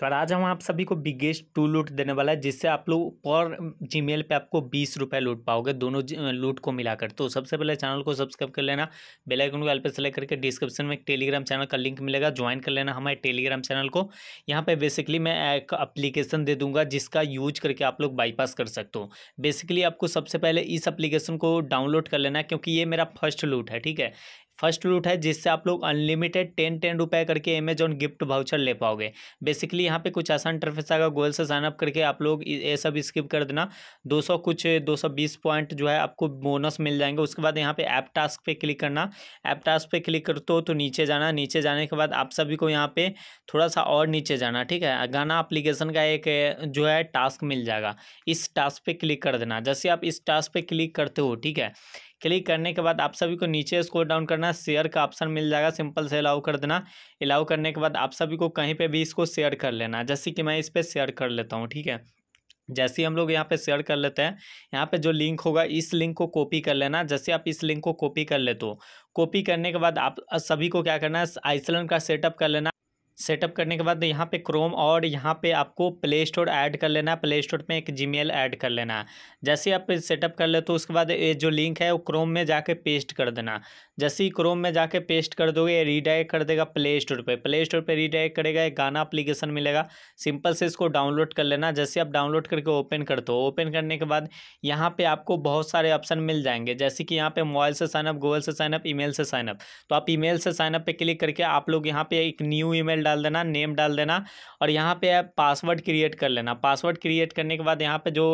तो आज हम आप सभी को बिगेस्ट टू लूट देने वाला है जिससे आप लोग पर जीमेल पे आपको बीस रुपये लूट पाओगे दोनों लूट को मिलाकर तो सबसे पहले चैनल को सब्सक्राइब कर लेना बेल आइकन को एल पे सेलेक्ट करके डिस्क्रिप्शन में एक टेलीग्राम चैनल का लिंक मिलेगा ज्वाइन कर लेना हमारे टेलीग्राम चैनल को यहाँ पर बेसिकली मैं एक अप्लीकेशन दे दूँगा जिसका यूज करके आप लोग बाईपास कर सकते हो बेसिकली आपको सबसे पहले इस अप्लीकेशन को डाउनलोड कर लेना क्योंकि ये मेरा फर्स्ट लूट है ठीक है फर्स्ट रूट है जिससे आप लोग अनलिमिटेड टेन टेन रुपये करके अमेजोन गिफ्ट वाउचर ले पाओगे बेसिकली यहाँ पे कुछ आसान इंटरफेस आएगा गोल से साइनअप करके आप लोग ये सब स्किप कर देना 200 कुछ 220 पॉइंट जो है आपको बोनस मिल जाएंगे उसके बाद यहाँ पे ऐप टास्क पे क्लिक करना ऐप टास्क पे क्लिक कर दो तो, तो नीचे जाना नीचे जाने के बाद आप सभी को यहाँ पे थोड़ा सा और नीचे जाना ठीक है गाना अप्लीकेशन का एक जो है टास्क मिल जाएगा इस टास्क पर क्लिक कर देना जैसे आप इस टास्क पर क्लिक करते हो ठीक है क्लिक करने के बाद आप सभी को नीचे स्कोर डाउन करना शेयर का ऑप्शन मिल जाएगा सिंपल से अलाउ कर देना अलाउ करने के बाद आप सभी को कहीं पर भी इसको शेयर कर लेना जैसे कि मैं इस पर शेयर कर लेता हूँ ठीक है जैसे ही हम लोग यहाँ पे शेयर कर लेते हैं यहाँ पे जो लिंक होगा इस लिंक को कॉपी कर लेना जैसे आप इस लिंक को कॉपी कर लेते हो कॉपी करने के बाद आप सभी को क्या करना है आइसलैंड का सेटअप कर लेना सेटअप करने के बाद यहाँ पे क्रोम और यहाँ पे आपको प्ले स्टोर ऐड कर लेना है प्ले स्टोर पर एक जीमेल ऐड कर लेना है जैसे आप सेटअप कर ले तो उसके बाद ये जो लिंक है वो क्रोम में जाके पेस्ट कर देना जैसे ही क्रोम में जाके पेस्ट कर दोगे रीडायरेक्ट कर देगा प्ले स्टोर पर प्ले स्टोर पर रीडायरेक्ट करेगा एक गाना अप्लीकेशन मिलेगा सिंपल से इसको डाउनलोड कर लेना जैसे आप डाउनलोड करके ओपन कर दो ओपन करने के बाद यहाँ पर आपको बहुत सारे ऑप्शन मिल जाएंगे जैसे कि यहाँ पर मोबाइल से साइनअप गूगल से साइनअप ई से साइनअप तो आप ई से साइनअप पर क्लिक करके आप लोग यहाँ पर एक न्यू ई डाल देना नेम डाल देना और यहाँ पे आप पासवर्ड क्रिएट कर लेना पासवर्ड क्रिएट करने के बाद यहाँ पे जो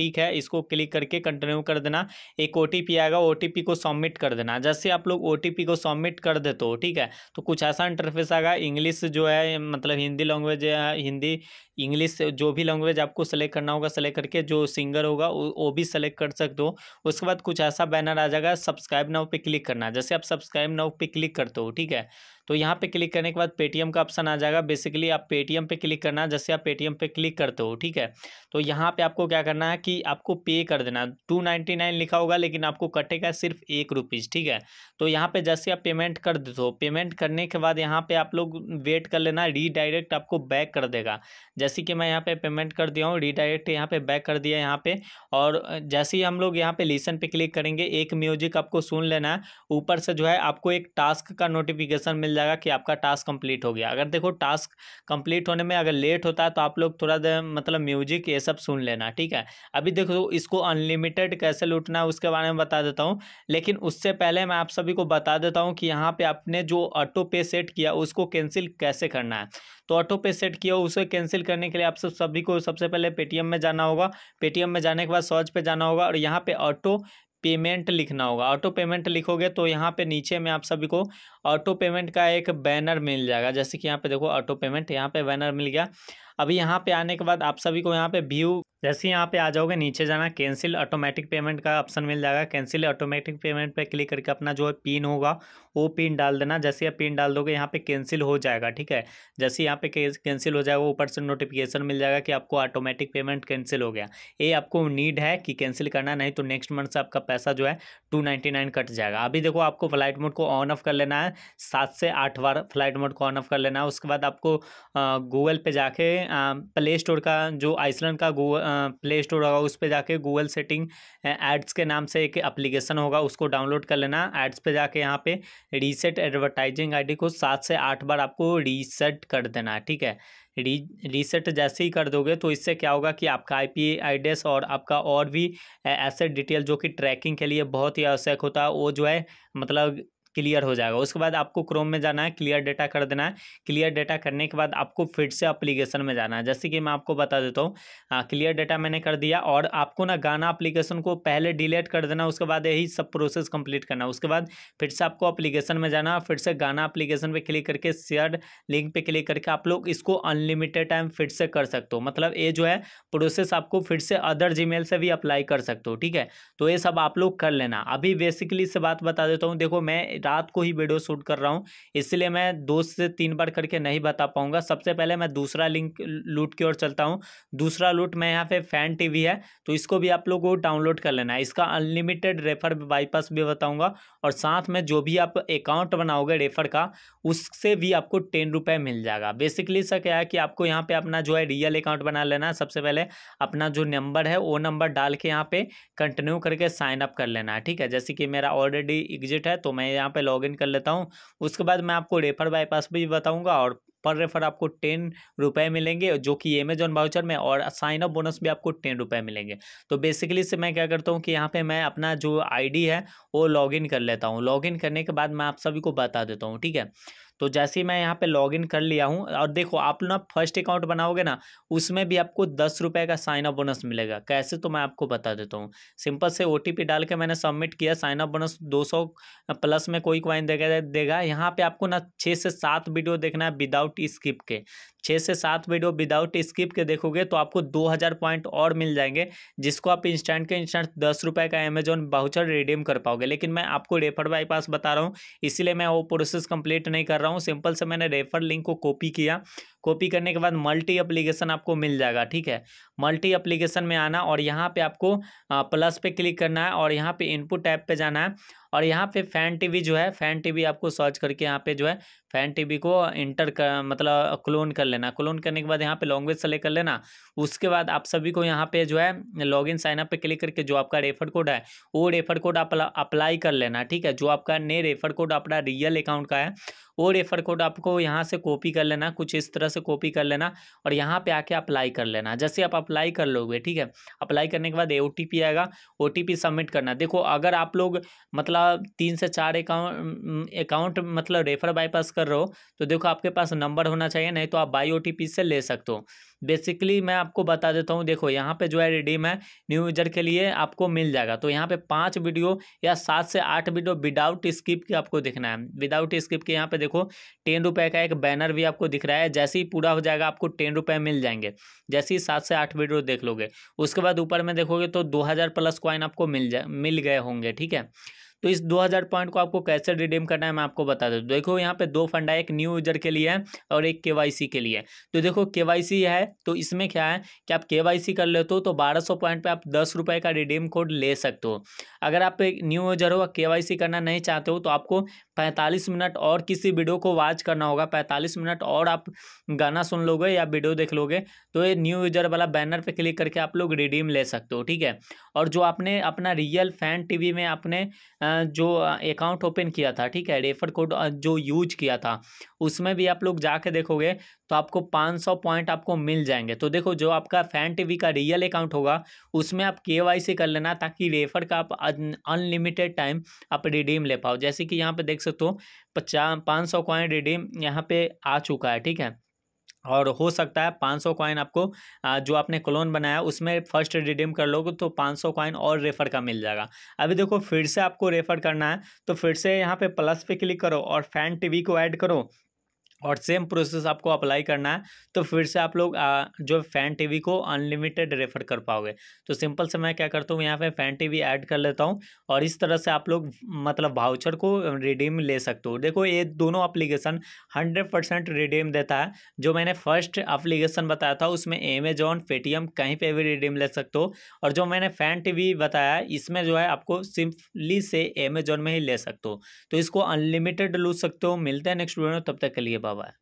टिक है इसको क्लिक करके कंटिन्यू कर देना एक ओ आएगा ओ को सबमिट कर देना जैसे आप लोग ओ को सबमिट कर देते हो ठीक है तो कुछ ऐसा इंटरफेस आएगा इंग्लिश जो है मतलब हिंदी लैंग्वेज हिंदी इंग्लिश जो भी लैंग्वेज आपको सेलेक्ट करना होगा सेलेक्ट करके जो सिंगर होगा वो भी सेलेक्ट कर सकते हो उसके बाद कुछ ऐसा बैनर आ जाएगा सब्सक्राइब नाउ पे क्लिक करना जैसे आप सब्सक्राइब नाउ पे क्लिक करते हो ठीक है तो यहाँ पे क्लिक करने के बाद पेटीएम का ऑप्शन आ जाएगा बेसिकली आप पेटीएम पे क्लिक करना है जैसे आप पेटीएम पे क्लिक करते हो ठीक है तो यहाँ पे आपको क्या करना है कि आपको पे कर देना टू नाइन्टी नाइन लिखा होगा लेकिन आपको कटेगा सिर्फ एक रुपीज़ ठीक है तो यहाँ पे जैसे आप पेमेंट कर देते हो पेमेंट करने के बाद यहाँ पर आप लोग वेट कर लेना रीडायरेक्ट आपको बैक कर देगा जैसे कि मैं यहाँ पर पेमेंट कर दिया हूँ रीडायरेक्ट यहाँ पे बैक कर दिया यहाँ पर और जैसे ही हम लोग यहाँ पर लिसन पर क्लिक करेंगे एक म्यूजिक आपको सुन लेना है ऊपर से जो है आपको एक टास्क का नोटिफिकेशन मिल जाएगा कि आपका टास्क कंप्लीट हो गया अगर देखो टास्क कंप्लीट होने में अगर लेट होता है तो आप लोग थोड़ा देर मतलब म्यूजिक ये सब सुन लेना ठीक है अभी देखो इसको अनलिमिटेड कैसे लूटना है उसके बारे में बता देता हूँ लेकिन उससे पहले मैं आप सभी को बता देता हूँ कि यहाँ पर आपने जो ऑटो पे सेट किया उसको कैंसिल कैसे करना है तो ऑटो पे सेट किया उसे कैंसिल करने के लिए आप सब सभी को सबसे पहले पेटीएम में जाना होगा पेटीएम में जाने के बाद सर्च पे जाना होगा और यहाँ पे ऑटो पेमेंट लिखना होगा ऑटो पेमेंट लिखोगे तो यहाँ पे नीचे में आप सभी को ऑटो पेमेंट का एक बैनर मिल जाएगा जैसे कि यहाँ पे देखो ऑटो पेमेंट यहाँ पे बैनर मिल गया अभी यहाँ पे आने के बाद आप सभी को यहाँ पे व्यू जैसे यहाँ पे आ जाओगे नीचे जाना कैंसिल ऑटोमेटिक पेमेंट का ऑप्शन मिल जाएगा कैंसिल ऑटोमेटिक पेमेंट पे क्लिक करके अपना जो है पिन होगा वो पिन डाल देना जैसे आप पिन डाल दोगे यहाँ पे कैंसिल हो जाएगा ठीक है जैसे यहाँ पे कैंसिल हो जाएगा ऊपर से नोटिफिकेशन मिल जाएगा कि आपको ऑटोमेटिक पेमेंट कैंसिल हो गया ये आपको नीड है कि कैंसिल करना नहीं तो नेक्स्ट मंथ से आपका पैसा जो है टू कट जाएगा अभी देखो आपको फ्लाइट मोड को ऑन ऑफ कर लेना है सात से आठ बार फ्लाइट मोड को ऑन ऑफ कर लेना है उसके बाद आपको गूगल पे जाके प्ले स्टोर का जो आइसलैंड का गूगल प्ले स्टोर होगा उस पर जाके गूगल सेटिंग एड्स के नाम से एक एप्लीकेशन होगा उसको डाउनलोड कर लेना एड्स पे जाके यहाँ पे रीसेट एडवर्टाइजिंग आईडी को सात से आठ बार आपको रीसेट कर देना है ठीक है री रीसेट जैसे ही कर दोगे तो इससे क्या होगा कि आपका आई पी एड्रेस और आपका और भी ऐसे डिटेल जो कि ट्रैकिंग के लिए बहुत ही आवश्यक होता है वो जो है मतलब क्लियर हो जाएगा उसके बाद आपको क्रोम में जाना है क्लियर डेटा कर देना है क्लियर डेटा करने के बाद आपको फिर से अप्लीकेशन में जाना है जैसे कि मैं आपको बता देता हूँ क्लियर डेटा मैंने कर दिया और आपको ना गाना अप्लीकेशन को पहले डिलीट कर देना उसके बाद यही सब प्रोसेस कंप्लीट करना उसके बाद फिर से आपको अप्लीकेशन में जाना है फिर से गाना अप्लीकेशन पर क्लिक करके शेयर लिंक पर क्लिक करके आप लोग इसको अनलिमिटेड टाइम फिर से कर सकते हो मतलब ये जो है प्रोसेस आपको फिर से अदर जी से भी अप्लाई कर सकते हो ठीक है तो ये सब आप लोग कर लेना अभी बेसिकली से बात बता देता हूँ देखो मैं रात को ही वीडियो शूट कर रहा हूँ इसलिए मैं दो से तीन बार करके नहीं बता पाऊँगा सबसे पहले मैं दूसरा लिंक लूट की ओर चलता हूँ दूसरा लूट मैं यहाँ पे फैन टीवी है तो इसको भी आप लोगों को डाउनलोड कर लेना है इसका अनलिमिटेड रेफर बाईपास भी बताऊँगा और साथ में जो भी आप अकाउंट बनाओगे रेफर का उससे भी आपको टेन रुपये मिल जाएगा बेसिकली सर क्या है कि आपको यहाँ पे अपना जो है रियल अकाउंट बना लेना है सबसे पहले अपना जो नंबर है वो नंबर डाल के यहाँ पे कंटिन्यू करके साइन अप कर लेना है ठीक है जैसे कि मेरा ऑलरेडी एग्जिट है तो मैं यहाँ यहाँ पे लॉगिन कर लेता हूँ उसके बाद मैं आपको रेफर बाईपास भी बताऊँगा और पर रेफर आपको टेन रुपये मिलेंगे जो कि अमेजोन बाउचर में और साइन अप बोनस भी आपको टेन रुपये मिलेंगे तो बेसिकली से मैं क्या करता हूँ कि यहाँ पे मैं अपना जो आईडी है वो लॉगिन कर लेता हूँ लॉगिन करने के बाद मैं आप सभी को बता देता हूँ ठीक है तो जैसे ही मैं यहाँ पे लॉगिन कर लिया हूँ और देखो आप ना फर्स्ट अकाउंट बनाओगे ना उसमें भी आपको दस रुपये का साइन अप बोनस मिलेगा कैसे तो मैं आपको बता देता हूँ सिंपल से ओ डाल के मैंने सबमिट किया साइन अप बोनस दो प्लस में कोई क्वाइन देगा देगा यहाँ पर आपको ना छः से सात वीडियो देखना है विदाउट स्किप के छः से सात वीडियो विदाउट स्किप के देखोगे तो आपको दो हज़ार पॉइंट और मिल जाएंगे जिसको आप इंस्टेंट के इंस्टेंट दस रुपये का अमेजोन बाउचर रिडीम कर पाओगे लेकिन मैं आपको रेफर बाईपास बता रहा हूँ इसीलिए मैं वो प्रोसेस कंप्लीट नहीं कर रहा हूँ हूँ सिंपल से मैंने रेफर लिंक को कॉपी किया कॉपी करने के बाद मल्टी अप्लीकेशन आपको मिल जाएगा ठीक है मल्टी अप्लीकेशन में आना और यहाँ पे आपको प्लस पे क्लिक करना है और यहाँ पे इनपुट ऐप पे जाना है और यहाँ पे फैन टीवी जो है फैन टीवी आपको सर्च करके यहाँ पे जो है फैन टीवी को इंटर कर मतलब क्लोन कर लेना क्लोन करने के बाद यहाँ पे लैंग्वेज सेलेक्ट कर लेना उसके बाद आप सभी को यहाँ पे जो है लॉग इन साइनअप पे क्लिक करके जो आपका रेफर कोड है वो रेफर कोड आप अप्लाई कर लेना ठीक है जो आपका नए रेफर कोड अपना रियल अकाउंट का है वो रेफर कोड आपको यहाँ से कॉपी कर लेना कुछ इस तरह तरह से कॉपी कर लेना और यहाँ पे आके अप्लाई कर लेना जैसे आप अप्लाई कर लोगे ठीक है अप्लाई करने के बाद ओ आएगा ओ सबमिट करना देखो अगर आप लोग मतलब तीन से चार अकाउंट अकाउंट मतलब रेफर बाईपास कर रहे हो तो देखो आपके पास नंबर होना चाहिए नहीं तो आप बाई ओ से ले सकते हो बेसिकली मैं आपको बता देता हूँ देखो यहाँ पे जो है रिडीम है न्यू यूजर के लिए आपको मिल जाएगा तो यहाँ पे पाँच वीडियो या सात से आठ वीडियो विदाउट स्किप के आपको दिखना है विदाउट स्किप के यहाँ पे देखो टेन रुपये का एक बैनर भी आपको दिख रहा है जैसे ही पूरा हो जाएगा आपको टेन रुपये मिल जाएंगे जैसे ही सात से आठ वीडियो देख लोगे उसके बाद ऊपर में देखोगे तो दो प्लस कॉइन आपको मिल जा मिल गए होंगे ठीक है तो इस 2000 पॉइंट को आपको कैसे रिडीम करना है मैं आपको बता दूँ देखो यहाँ पे दो फंड है एक न्यू यूजर के लिए और एक के के लिए तो देखो के है तो इसमें क्या है कि आप के कर लेते हो तो बारह पॉइंट पर आप दस रुपये का रिडीम कोड ले सकते हो अगर आप एक न्यू यूजर हो के करना नहीं चाहते हो तो आपको पैंतालीस मिनट और किसी वीडियो को वॉच करना होगा पैंतालीस मिनट और आप गाना सुन लोगे या वीडियो देख लोगे तो ये न्यू यूजर वाला बैनर पर क्लिक करके आप लोग रिडीम ले सकते हो ठीक है और जो आपने अपना रियल फैन वी में आपने आ, जो अकाउंट ओपन किया था ठीक है रेफर कोड जो यूज किया था उसमें भी आप लोग जाके देखोगे तो आपको 500 पॉइंट आपको मिल जाएंगे तो देखो जो आपका फैन टीवी का रियल अकाउंट होगा उसमें आप के कर लेना ताकि रेफर का आप अनलिमिटेड टाइम आप रिडीम ले पाओ जैसे कि यहाँ पे देख सकते हो पचास पाँच सौ रिडीम यहाँ पे आ चुका है ठीक है और हो सकता है 500 कॉइन आपको जो आपने क्लोन बनाया उसमें फर्स्ट रिडीम कर लोगे तो 500 कॉइन और रेफर का मिल जाएगा अभी देखो फिर से आपको रेफर करना है तो फिर से यहाँ पे प्लस पे क्लिक करो और फैन टीवी को ऐड करो और सेम प्रोसेस आपको अप्लाई करना है तो फिर से आप लोग आ, जो फैन टीवी को अनलिमिटेड रेफर कर पाओगे तो सिंपल से मैं क्या करता हूँ यहाँ पे फैन टीवी ऐड कर लेता हूँ और इस तरह से आप लोग मतलब भाउचर को रिडीम ले सकते हो देखो ये दोनों अप्लीकेशन हंड्रेड परसेंट रिडीम देता है जो मैंने फर्स्ट अप्लीकेशन बताया था उसमें एमेजॉन पेटीएम कहीं पर भी रिडीम ले सकते हो और जो मैंने फैन टी बताया इसमें जो है आपको सिंपली से अमेजोन में ही ले सकते हो तो इसको अनलिमिटेड लूज सकते हो मिलते हैं नेक्स्ट वीडियो तब तक के लिए বাবা